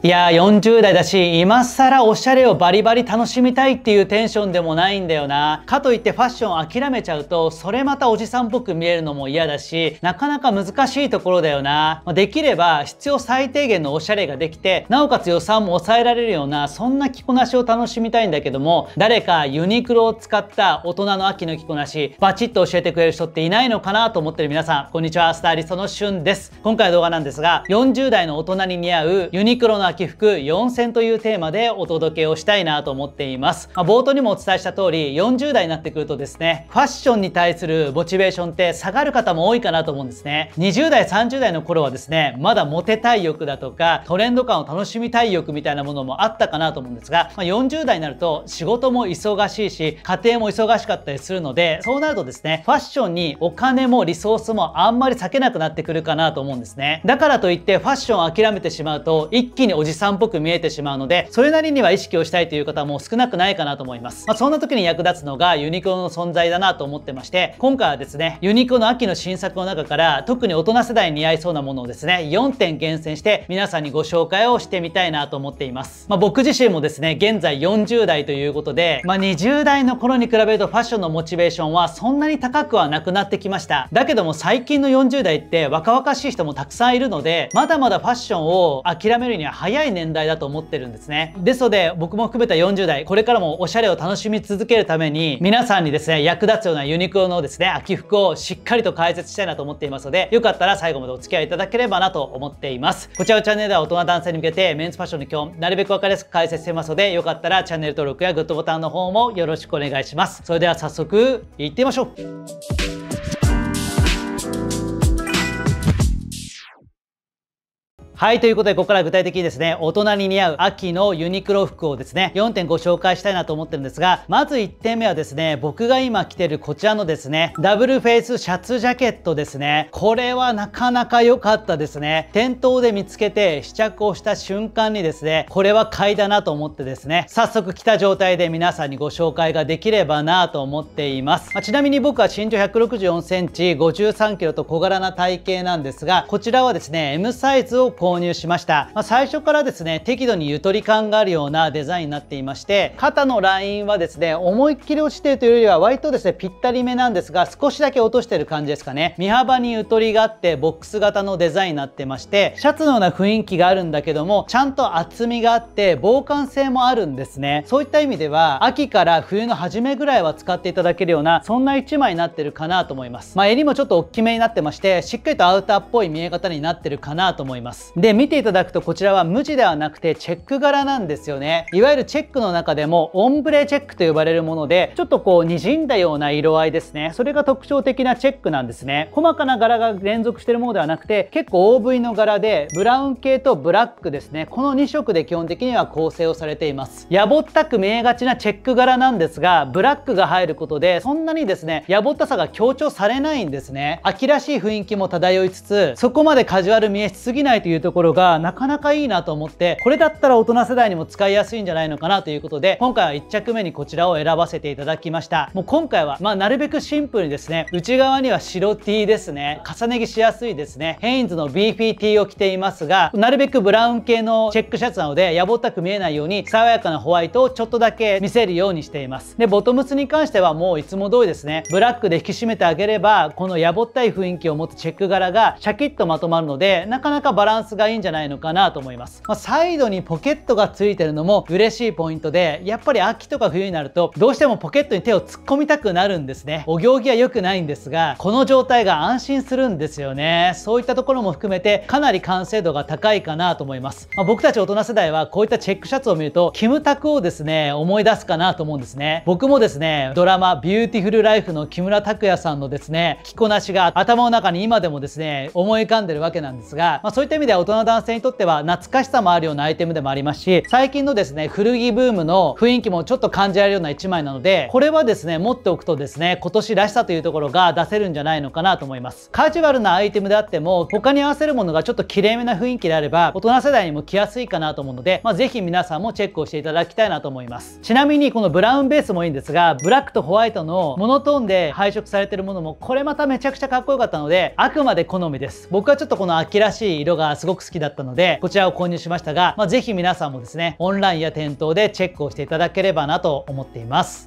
いや40代だし今更おしゃれをバリバリ楽しみたいっていうテンションでもないんだよなかといってファッション諦めちゃうとそれまたおじさんっぽく見えるのも嫌だしなかなか難しいところだよなできれば必要最低限のおしゃれができてなおかつ予算も抑えられるようなそんな着こなしを楽しみたいんだけども誰かユニクロを使った大人の秋の着こなしバチッと教えてくれる人っていないのかなと思ってる皆さんこんにちはスタイリストのしゅんです今回の動画なんですが40代の大人に似合うユニクロの秋服4選というテーマでお届けをしたいなと思っています、まあ、冒頭にもお伝えした通り40代になってくるとですねファッションに対するモチベーションって下がる方も多いかなと思うんですね20代30代の頃はですねまだモテたい欲だとかトレンド感を楽しみたい欲みたいなものもあったかなと思うんですが、まあ、40代になると仕事も忙しいし家庭も忙しかったりするのでそうなるとですねファッションにお金もリソースもあんまり避けなくなってくるかなと思うんですねだからといってファッションを諦めてしまうと一気におじさんっぽく見えてしまうのでそれなりには意識をしたいという方も少なくないかなと思います、まあ、そんな時に役立つのがユニクロの存在だなと思ってまして今回はですねユニクロの秋の新作の中から特に大人世代に似合いそうなものをですね4点厳選して皆さんにご紹介をしてみたいなと思っています、まあ、僕自身もですね現在40代ということで、まあ、20代の頃に比べるとファッションのモチベーションはそんなに高くはなくなってきましただけども最近の40代って若々しい人もたくさんいるのでまだまだファッションを諦めるには早早い年代だと思ってるんですねですので僕も含めた40代これからもおしゃれを楽しみ続けるために皆さんにですね役立つようなユニクロのですね秋服をしっかりと解説したいなと思っていますのでよかったら最後までお付き合いいただければなと思っていますこちらのチャンネルでは大人男性に向けてメンズファッションの基本なるべく分かりやすく解説していますのでよかったらチャンネル登録やグッドボタンの方もよろしくお願いしますそれでは早速いってみましょうはいということでここから具体的にですね大人に似合う秋のユニクロ服をですね4点ご紹介したいなと思ってるんですがまず1点目はですね僕が今着てるこちらのですねダブルフェイスシャツジャケットですねこれはなかなか良かったですね店頭で見つけて試着をした瞬間にですねこれは買いだなと思ってですね早速着た状態で皆さんにご紹介ができればなと思っています、まあ、ちなみに僕は身長1 6 4センチ、5 3キロと小柄な体型なんですがこちらはですね M サイズを購入しました、まあ、最初からですね適度にゆとり感があるようなデザインになっていまして肩のラインはですね思いっきり落ちてるというよりは割とですねぴったりめなんですが少しだけ落としてる感じですかね身幅にゆとりがあってボックス型のデザインになってましてシャツのような雰囲気があるんだけどもちゃんと厚みがあって防寒性もあるんですねそういった意味では秋から冬の初めぐらいは使っていただけるようなそんな1枚になってるかなと思いますまあ、襟もちょっと大きめになってましてしっかりとアウターっぽい見え方になってるかなと思いますで見ていただくとこちらは無地ではなくてチェック柄なんですよねいわゆるチェックの中でもオンブレチェックと呼ばれるものでちょっとこうにじんだような色合いですねそれが特徴的なチェックなんですね細かな柄が連続してるものではなくて結構大ぶりの柄でブラウン系とブラックですねこの2色で基本的には構成をされていますやぼったく見えがちなチェック柄なんですがブラックが入ることでそんなにですねやぼったさが強調されないんですね秋らしい雰囲気も漂いつつそこまでカジュアル見えしすぎないというとところがなかなかいいなと思ってこれだったら大人世代にも使いやすいんじゃないのかなということで今回は1着目にこちらを選ばせていただきましたもう今回はまあなるべくシンプルにですね内側には白 T ですね重ね着しやすいですねヘインズの BPT を着ていますがなるべくブラウン系のチェックシャツなのでやぼったく見えないように爽やかなホワイトをちょっとだけ見せるようにしていますでボトムスに関してはもういつも通りですねブラックで引き締めてあげればこのやぼったい雰囲気を持つチェック柄がシャキッとまとまるのでなかなかバランスががいいんじゃないのかなと思います、まあ、サイドにポケットがついてるのも嬉しいポイントでやっぱり秋とか冬になるとどうしてもポケットに手を突っ込みたくなるんですねお行儀は良くないんですがこの状態が安心するんですよねそういったところも含めてかなり完成度が高いかなと思います、まあ、僕たち大人世代はこういったチェックシャツを見るとキムタクをですね思い出すかなと思うんですね僕もですねドラマ「ビューティフルライフ」の木村拓哉さんのですね着こなしが頭の中に今でもですね思い浮かんでるわけなんですが、まあ、そういった意味では大人の男性にとっては懐かしさもあるようなアイテムでもありますし最近のですね古着ブームの雰囲気もちょっと感じられるような1枚なのでこれはですね持っておくとですね今年らしさというところが出せるんじゃないのかなと思いますカジュアルなアイテムであっても他に合わせるものがちょっときれいめな雰囲気であれば大人世代にも着やすいかなと思うので、まあ、ぜひ皆さんもチェックをしていただきたいなと思いますちなみにこのブラウンベースもいいんですがブラックとホワイトのモノトーンで配色されてるものもこれまためちゃくちゃかっこよかったのであくまで好みです僕はちょっとこの秋らしい色がすごく好きだったので、こちらを購入しましたが、まあ、ぜひ皆さんもですね、オンラインや店頭でチェックをしていただければなと思っています。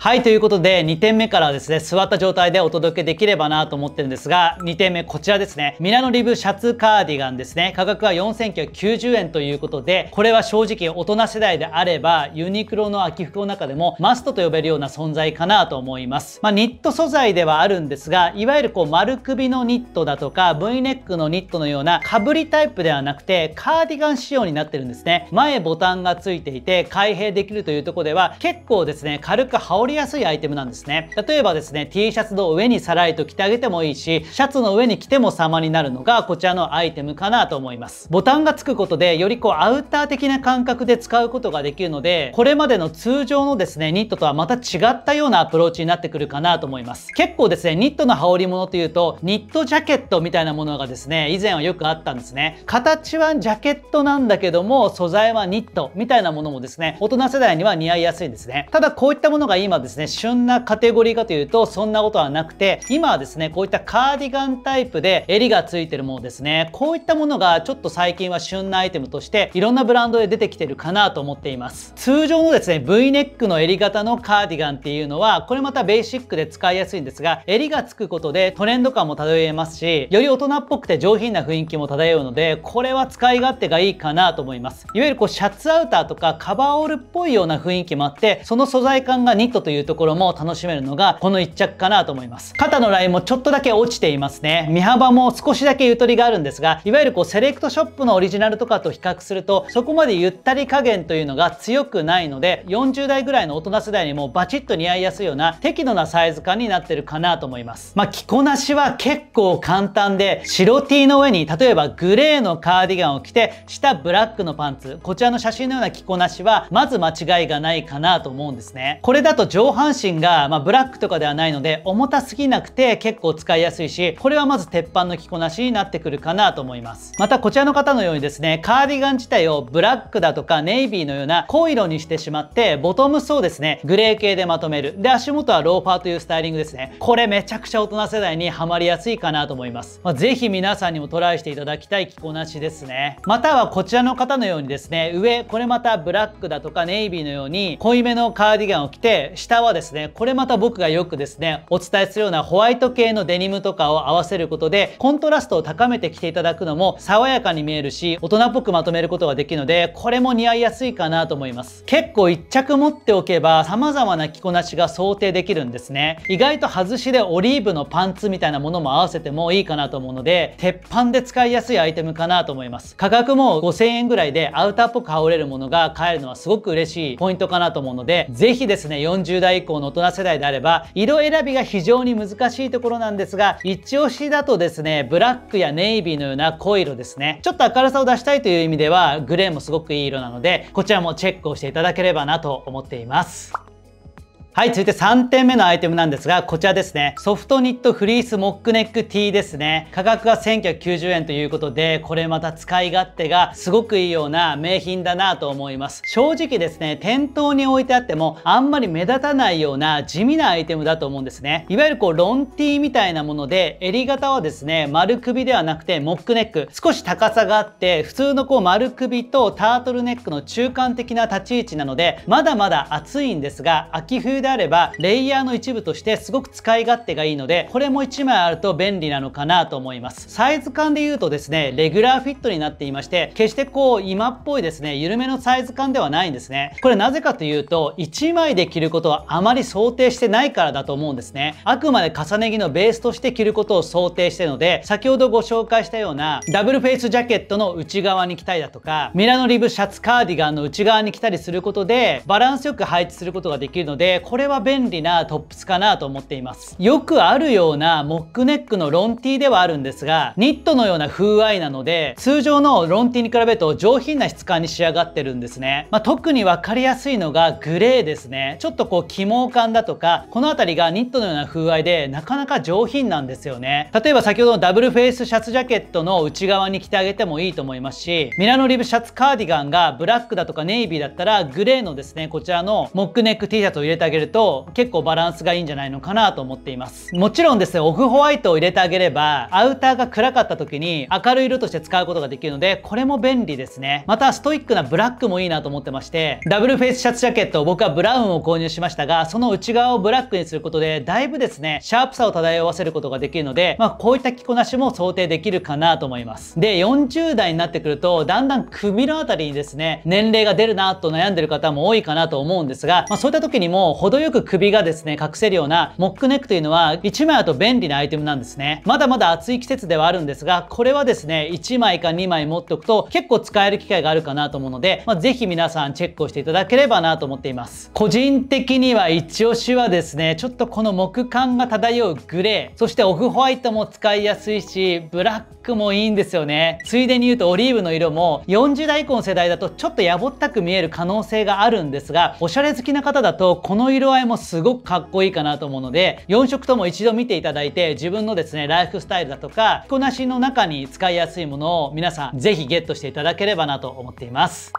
はい、ということで2点目からですね、座った状態でお届けできればなと思ってるんですが、2点目こちらですね。ミラノリブシャツカーディガンですね。価格は4990円ということで、これは正直大人世代であれば、ユニクロの秋服の中でもマストと呼べるような存在かなと思います。まあ、ニット素材ではあるんですが、いわゆるこう丸首のニットだとか、V ネックのニットのような被りタイプではなくて、カーディガン仕様になってるんですね。前ボタンがついていて、開閉できるというとこでは、結構ですね、軽く羽織りやすいアイテムなんですね例えばですね T シャツの上にさらりと着てあげてもいいしシャツの上に着ても様になるのがこちらのアイテムかなと思いますボタンがつくことでよりこうアウター的な感覚で使うことができるのでこれまでの通常のですねニットとはまた違ったようなアプローチになってくるかなと思います結構ですねニットの羽織物というとニットジャケットみたいなものがですね以前はよくあったんですね形はジャケットなんだけども素材はニットみたいなものもですね大人世代には似合いやすいんですねただこういったものが今はですね旬なカテゴリーかというとそんなことはなくて今はですねこういったカーディガンタイプで襟がついてるものですねこういったものがちょっと最近は旬なアイテムとしていろんなブランドで出てきてるかなと思っています通常のですね V ネックの襟型のカーディガンっていうのはこれまたベーシックで使いやすいんですが襟がつくことでトレンド感も漂えますしより大人っぽくて上品な雰囲気も漂うのでこれは使い勝手がいいかなと思いますいわゆるこうシャツアウターとかカバーオールっぽいような雰囲気もあってその素材感がニットとというところも楽しめるのがこの1着かなと思います肩のラインもちょっとだけ落ちていますね身幅も少しだけゆとりがあるんですがいわゆるこうセレクトショップのオリジナルとかと比較するとそこまでゆったり加減というのが強くないので40代ぐらいの大人世代にもバチッと似合いやすいような適度なサイズ感になってるかなと思いますまあ、着こなしは結構簡単で白 T の上に例えばグレーのカーディガンを着て下ブラックのパンツこちらの写真のような着こなしはまず間違いがないかなと思うんですねこれだと上半身が、まあ、ブラックとかではないので重たすぎなくて結構使いやすいしこれはまず鉄板の着こなしになってくるかなと思いますまたこちらの方のようにですねカーディガン自体をブラックだとかネイビーのような濃い色にしてしまってボトムスをですねグレー系でまとめるで足元はローファーというスタイリングですねこれめちゃくちゃ大人世代にはまりやすいかなと思います、まあ、ぜひ皆さんにもトライしていただきたい着こなしですねまたはこちらの方のようにですね上これまたブラックだとかネイビーのように濃いめのカーディガンを着て下下はですね、これまた僕がよくですね、お伝えするようなホワイト系のデニムとかを合わせることで、コントラストを高めて着ていただくのも爽やかに見えるし、大人っぽくまとめることができるので、これも似合いやすいかなと思います。結構1着持っておけば、様々な着こなしが想定できるんですね。意外と外しでオリーブのパンツみたいなものも合わせてもいいかなと思うので、鉄板で使いやすいアイテムかなと思います。価格も5000円ぐらいでアウターっぽく羽織れるものが買えるのはすごく嬉しいポイントかなと思うので、ぜひですね、40 10代以降の大人世代であれば色選びが非常に難しいところなんですが一押しだとですねブラックやネイビーのような濃い色ですねちょっと明るさを出したいという意味ではグレーもすごくいい色なのでこちらもチェックをしていただければなと思っていますはい、続いて3点目のアイテムなんですが、こちらですね。ソフトニットフリースモックネック T ですね。価格が1990円ということで、これまた使い勝手がすごくいいような名品だなと思います。正直ですね、店頭に置いてあっても、あんまり目立たないような地味なアイテムだと思うんですね。いわゆるこう、ロン T みたいなもので、襟型はですね、丸首ではなくて、モックネック。少し高さがあって、普通のこう、丸首とタートルネックの中間的な立ち位置なので、まだまだ暑いんですが、秋冬でであればレイヤーの一部としてすごく使い勝手がいいのでこれも1枚あると便利なのかなと思いますサイズ感で言うとですねレギュラーフィットになっていまして決してこう今っぽいですね緩めのサイズ感ではないんですねこれなぜかというと1枚で着ることはあまり想定してないからだと思うんですねあくまで重ね着のベースとして着ることを想定してるので先ほどご紹介したようなダブルフェイスジャケットの内側に着たりだとかミラノリブシャツカーディガンの内側に着たりすることでバランスよく配置することができるのでこれれは便利なトップスかなと思っていますよくあるようなモックネックのロン T ではあるんですがニットのような風合いなので通常のロン T に比べると上品な質感に仕上がってるんですね、まあ、特に分かりやすいのがグレーですねちょっとこう起毛感だとかこの辺りがニットのような風合いでなかなか上品なんですよね例えば先ほどのダブルフェイスシャツジャケットの内側に着てあげてもいいと思いますしミラノリブシャツカーディガンがブラックだとかネイビーだったらグレーのですねこちらのモックネック T シャツを入れてあげるげると結構バランスがいいんじゃないのかなと思っていますもちろんですねオフホワイトを入れてあげればアウターが暗かった時に明るい色として使うことができるのでこれも便利ですねまたストイックなブラックもいいなと思ってましてダブルフェイスシャツジャケット僕はブラウンを購入しましたがその内側をブラックにすることでだいぶですねシャープさを漂わせることができるのでまあ、こういった着こなしも想定できるかなと思いますで40代になってくるとだんだん首の辺りにですね年齢が出るなと悩んでる方も多いかなと思うんですが、まあ、そういった時にも程よく首がですね、隠せるようなモックネックというのは1枚あと便利なアイテムなんですね。まだまだ暑い季節ではあるんですが、これはですね、1枚か2枚持っておくと結構使える機会があるかなと思うので、まあ、ぜひ皆さんチェックをしていただければなと思っています。個人的には一押しはですね、ちょっとこの木感が漂うグレー、そしてオフホワイトも使いやすいし、ブラックもいいんですよね。ついでに言うとオリーブの色も40代以降の世代だとちょっとやぼったく見える可能性があるんですが、おしゃれ好きな方だとこの色色合いもすごくかっこいいかなと思うので4色とも一度見ていただいて自分のですねライフスタイルだとか着こなしの中に使いやすいものを皆さん是非ゲットしていただければなと思っています。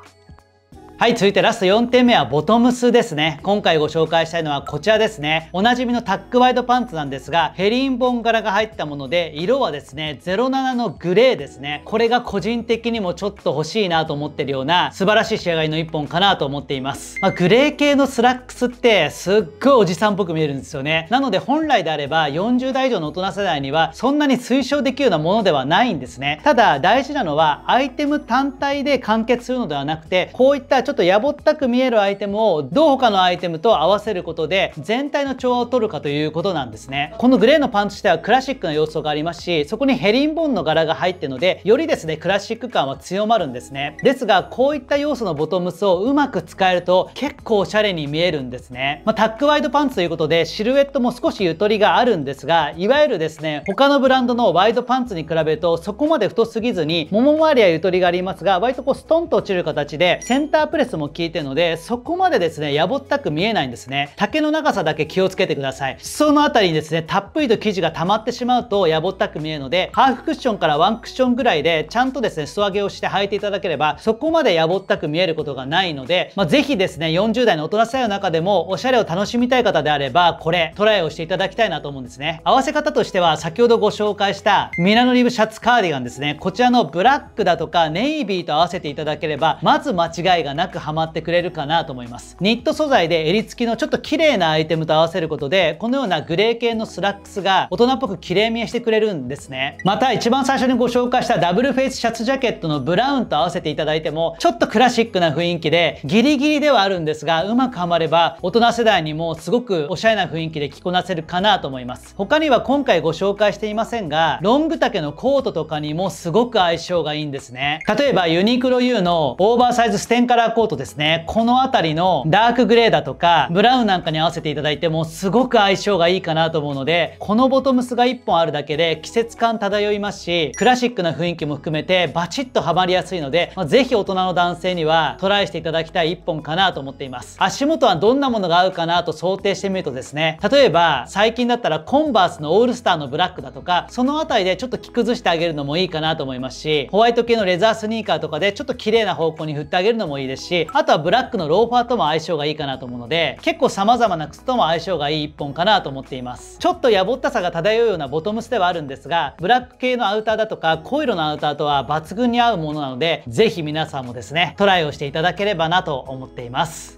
はい続いてラスト4点目はボトムスですね今回ご紹介したいのはこちらですねおなじみのタックワイドパンツなんですがヘリンボン柄が入ったもので色はですね07のグレーですねこれが個人的にもちょっと欲しいなと思ってるような素晴らしい仕上がりの1本かなと思っています、まあ、グレー系のスラックスってすっごいおじさんっぽく見えるんですよねなので本来であれば40代以上の大人世代にはそんなに推奨できるようなものではないんですねただ大事なのはアイテム単体で完結するのではなくてこういったちょっとやぼったく見えるアイテムをどう他のアイテムと合わせることで全体の調和を取るかということなんですねこのグレーのパンツ自体はクラシックな要素がありますしそこにヘリンボーンの柄が入ってるのでよりですねクラシック感は強まるんですねですがこういった要素のボトムスをうまく使えると結構おしゃれに見えるんですね、まあ、タックワイドパンツということでシルエットも少しゆとりがあるんですがいわゆるですね他のブランドのワイドパンツに比べるとそこまで太すぎずにもも周りはゆとりがありますが割とこうストンと落ちる形でセンタープレレスも効いてるので、そこまでですね、やぼったく見えないんですね。竹の長さだけ気をつけてください。裾のあたりにですね、たっぷりと生地が溜まってしまうとやぼったく見えるので、ハーフクッションからワンクッションぐらいで、ちゃんとですね、裾上げをして履いていただければ、そこまでやぼったく見えることがないので、まあ、ぜひですね、40代の大人さ代の中でも、おしゃれを楽しみたい方であれば、これ、トライをしていただきたいなと思うんですね。合わせ方としては、先ほどご紹介したミラノリブシャツカーディガンですね。こちらのブラックだとかネイビーと合わせていただければ、まず間違いがなくくはまってくれるかなと思いますニット素材で襟付きのちょっと綺麗なアイテムと合わせることでこのようなグレー系のスラックスが大人っぽく綺麗見えしてくれるんですねまた一番最初にご紹介したダブルフェイスシャツジャケットのブラウンと合わせていただいてもちょっとクラシックな雰囲気でギリギリではあるんですがうまくはまれば大人世代にもすごくおしゃれな雰囲気で着こなせるかなと思います他には今回ご紹介していませんがロング丈のコートとかにもすごく相性がいいんですね例えばユニクロ U のオーバーサイズステンカラーコートですね。この辺りのダークグレーだとか、ブラウンなんかに合わせていただいてもすごく相性がいいかなと思うので、このボトムスが1本あるだけで季節感漂いますし、クラシックな雰囲気も含めてバチッとハマりやすいので、まあ、ぜひ大人の男性にはトライしていただきたい1本かなと思っています。足元はどんなものが合うかなと想定してみるとですね、例えば最近だったらコンバースのオールスターのブラックだとか、その辺りでちょっと着崩してあげるのもいいかなと思いますし、ホワイト系のレザースニーカーとかでちょっと綺麗な方向に振ってあげるのもいいですしあとはブラックのローファーとも相性がいいかなと思うので結構様々な靴とも相性がいい一本かなと思っていますちょっとやぼったさが漂うようなボトムスではあるんですがブラック系のアウターだとか濃い色のアウターとは抜群に合うものなのでぜひ皆さんもですねトライをしていただければなと思っています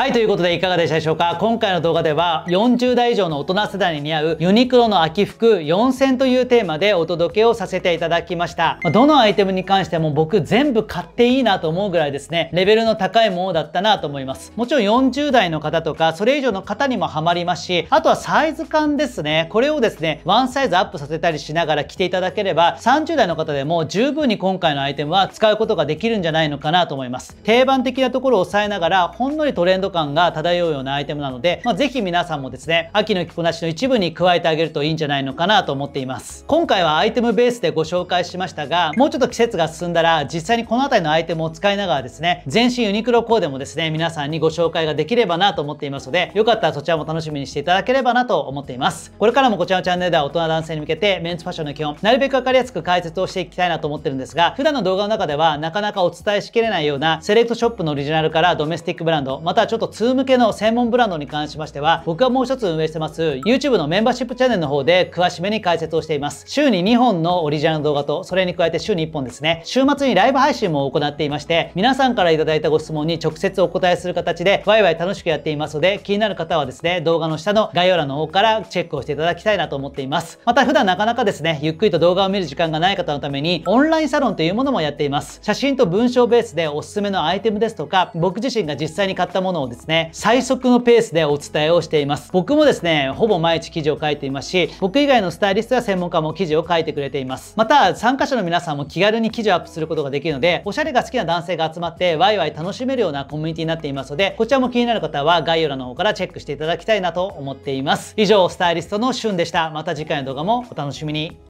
はいということでいかがでしたでしょうか今回の動画では40代以上の大人世代に似合うユニクロの秋服4 0 0 0というテーマでお届けをさせていただきましたどのアイテムに関しても僕全部買っていいなと思うぐらいですねレベルの高いものだったなと思いますもちろん40代の方とかそれ以上の方にもハマりますしあとはサイズ感ですねこれをですねワンサイズアップさせたりしながら着ていただければ30代の方でも十分に今回のアイテムは使うことができるんじゃないのかなと思います定番的なところを抑えながらほんのりトレンド感が漂うようなアイテムなので、まあ、ぜひ皆さんもですね、秋の着こなしの一部に加えてあげるといいんじゃないのかなと思っています。今回はアイテムベースでご紹介しましたが、もうちょっと季節が進んだら、実際にこの辺りのアイテムを使いながらですね、全身ユニクロコーデもですね、皆さんにご紹介ができればなと思っていますので、よかったらそちらも楽しみにしていただければなと思っています。これからもこちらのチャンネルでは大人男性に向けて、メンツファッションの基本、なるべくわかりやすく解説をしていきたいなと思ってるんですが、普段の動画の中ではなかなかお伝えしきれないような、セレクトショップのオリジナルからドメスティックブランド、またはちょっと通向けの専門ブランドに関しましては、僕はもう一つ運営してます YouTube のメンバーシップチャンネルの方で詳しめに解説をしています。週に2本のオリジナル動画と、それに加えて週に1本ですね、週末にライブ配信も行っていまして、皆さんから頂いたご質問に直接お答えする形で、ワイワイ楽しくやっていますので、気になる方はですね、動画の下の概要欄の方からチェックをしていただきたいなと思っています。また普段なかなかですね、ゆっくりと動画を見る時間がない方のために、オンラインサロンというものもやっています。写真と文章ベースでおすすめのアイテムですとか、僕自身が実際に買ったもののをですね、最速のペースでお伝えをしています。僕もですね、ほぼ毎日記事を書いていますし、僕以外のスタイリストや専門家も記事を書いてくれています。また、参加者の皆さんも気軽に記事をアップすることができるので、おしゃれが好きな男性が集まってワイワイ楽しめるようなコミュニティになっていますので、こちらも気になる方は概要欄の方からチェックしていただきたいなと思っています。以上、スタイリストのしゅんでした。また次回の動画もお楽しみに。